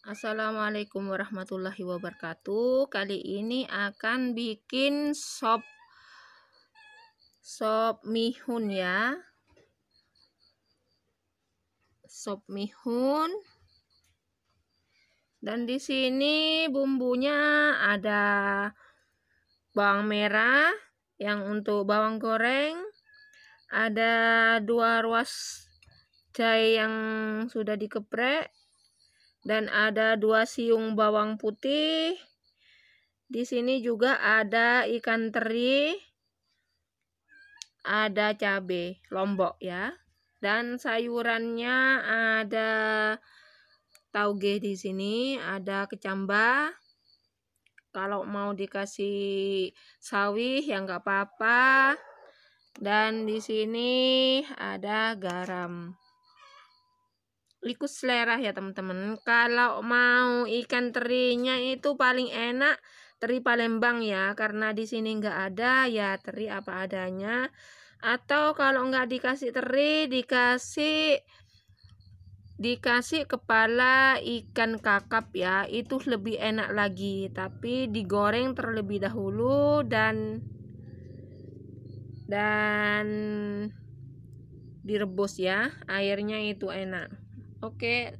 Assalamualaikum warahmatullahi wabarakatuh kali ini akan bikin sop sop mihun ya sop mihun dan di sini bumbunya ada bawang merah yang untuk bawang goreng ada dua ruas jahe yang sudah dikeprek dan ada dua siung bawang putih. Di sini juga ada ikan teri, ada cabai lombok ya. Dan sayurannya ada tauge di sini, ada kecambah. Kalau mau dikasih sawi ya nggak apa-apa. Dan di sini ada garam liku selera ya teman-teman kalau mau ikan terinya itu paling enak teri Palembang ya karena di sini nggak ada ya teri apa adanya atau kalau nggak dikasih teri dikasih dikasih kepala ikan kakap ya itu lebih enak lagi tapi digoreng terlebih dahulu dan dan direbus ya airnya itu enak Oke,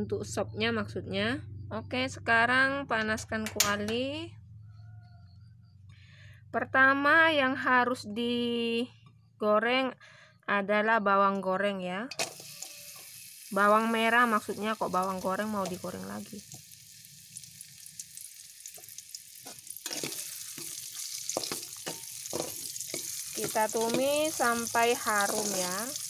untuk sopnya maksudnya. Oke, sekarang panaskan kuali. Pertama yang harus digoreng adalah bawang goreng ya. Bawang merah maksudnya kok bawang goreng mau digoreng lagi. Kita tumis sampai harum ya.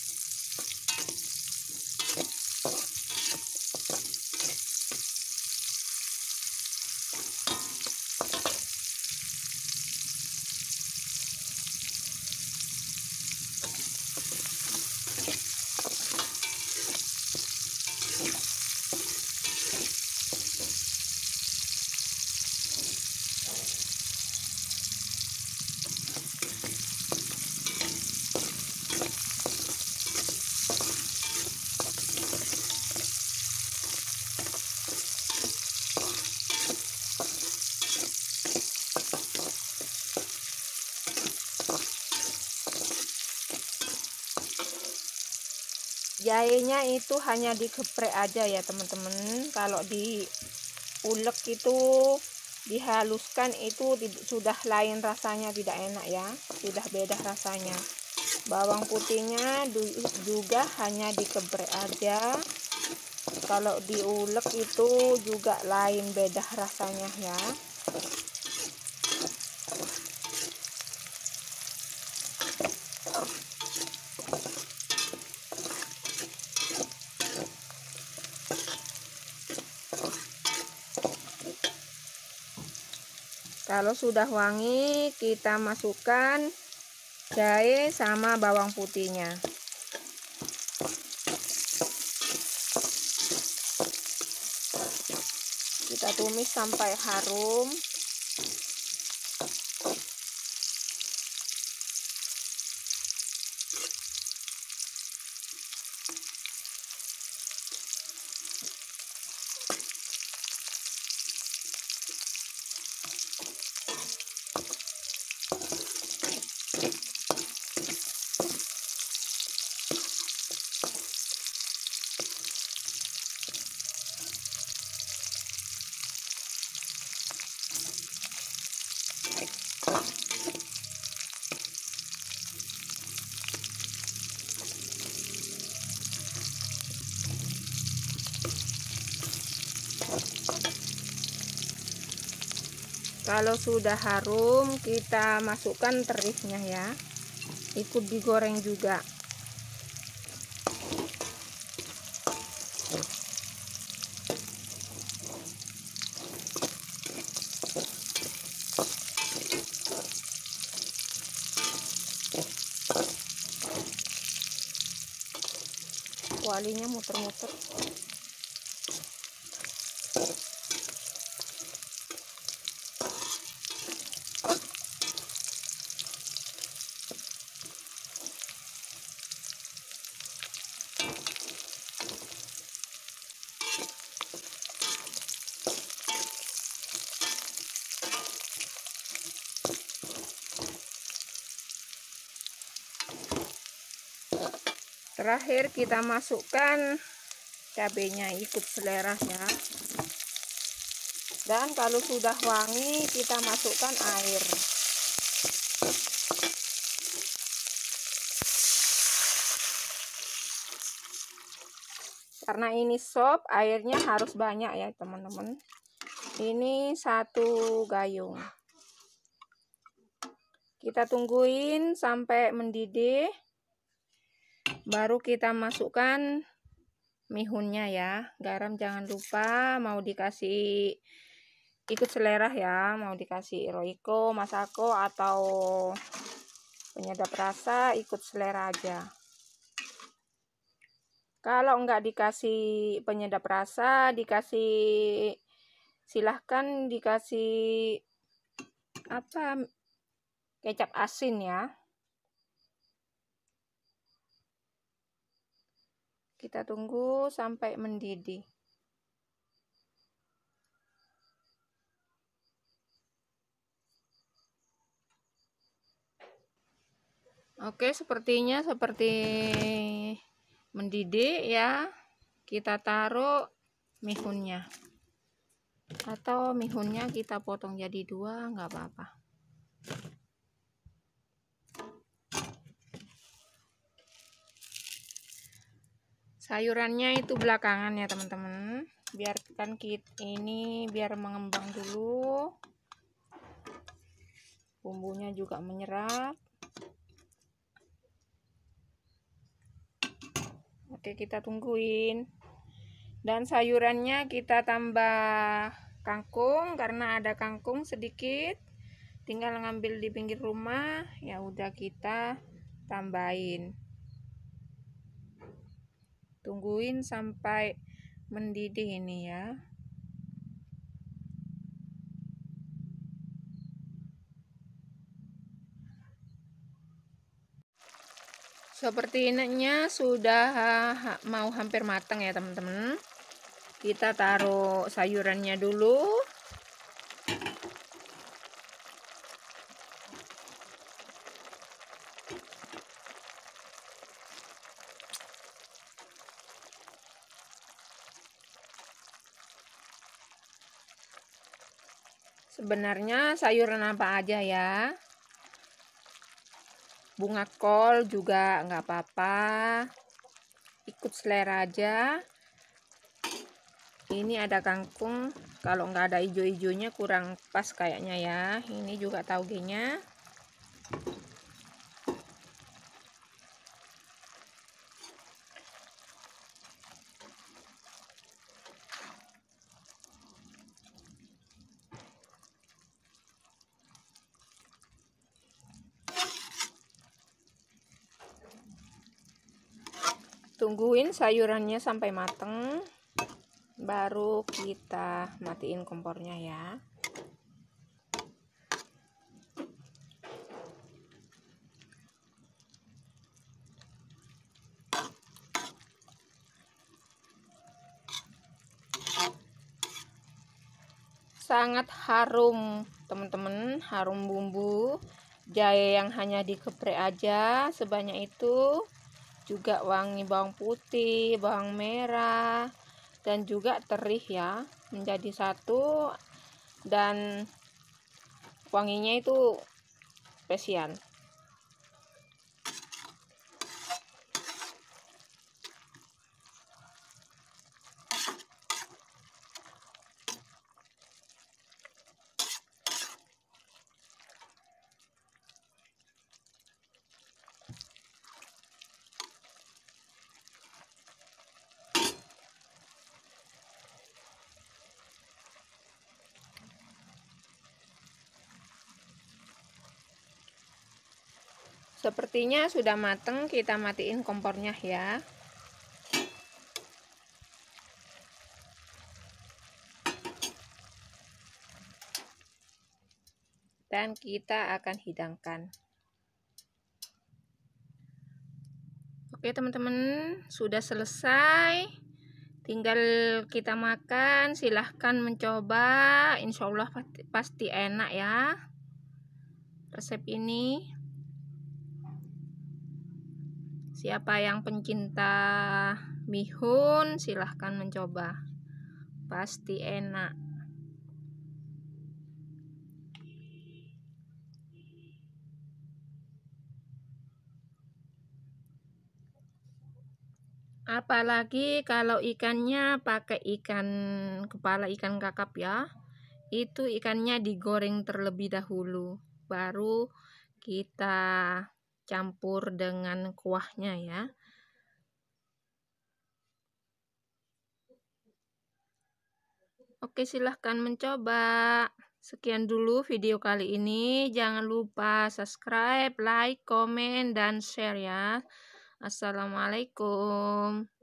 jahenya itu hanya digeprek aja ya teman-teman kalau diulek itu dihaluskan itu sudah lain rasanya tidak enak ya sudah beda rasanya bawang putihnya juga hanya dikebrek aja kalau diulek itu juga lain beda rasanya ya Kalau sudah wangi, kita masukkan jahe sama bawang putihnya. Kita tumis sampai harum. kalau sudah harum kita masukkan terisnya ya ikut digoreng juga kualinya muter-muter terakhir kita masukkan cabenya ikut selera ya dan kalau sudah wangi kita masukkan air karena ini sop airnya harus banyak ya teman-teman ini satu gayung kita tungguin sampai mendidih baru kita masukkan mihunnya ya garam jangan lupa mau dikasih ikut selera ya mau dikasih roiko masako atau penyedap rasa ikut selera aja kalau enggak dikasih penyedap rasa dikasih silahkan dikasih apa kecap asin ya kita tunggu sampai mendidih Oke, sepertinya seperti mendidih ya. Kita taruh mihunnya. Atau mihunnya kita potong jadi dua, nggak apa-apa. sayurannya itu belakangan ya teman-teman biarkan kit ini biar mengembang dulu bumbunya juga menyerap oke kita tungguin dan sayurannya kita tambah kangkung karena ada kangkung sedikit tinggal ngambil di pinggir rumah ya udah kita tambahin tungguin sampai mendidih ini ya seperti nya sudah mau hampir matang ya teman-teman kita taruh sayurannya dulu Sebenarnya sayuran apa aja ya. Bunga kol juga nggak apa-apa. Ikut selera aja. Ini ada kangkung. Kalau nggak ada hijau-hijaunya kurang pas kayaknya ya. Ini juga taugenya. tungguin sayurannya sampai mateng baru kita matiin kompornya ya sangat harum teman-teman harum bumbu jahe yang hanya dikeprek aja sebanyak itu juga wangi bawang putih bawang merah dan juga terih ya menjadi satu dan wanginya itu spesial Sepertinya sudah mateng, kita matiin kompornya ya. Dan kita akan hidangkan. Oke teman-teman, sudah selesai. Tinggal kita makan, silahkan mencoba. Insya Allah pasti enak ya. Resep ini. Siapa yang pencinta mihun silahkan mencoba. Pasti enak. Apalagi kalau ikannya pakai ikan kepala ikan kakap ya. Itu ikannya digoreng terlebih dahulu baru kita campur dengan kuahnya ya. Oke, silahkan mencoba. Sekian dulu video kali ini. Jangan lupa subscribe, like, komen, dan share ya. Assalamualaikum.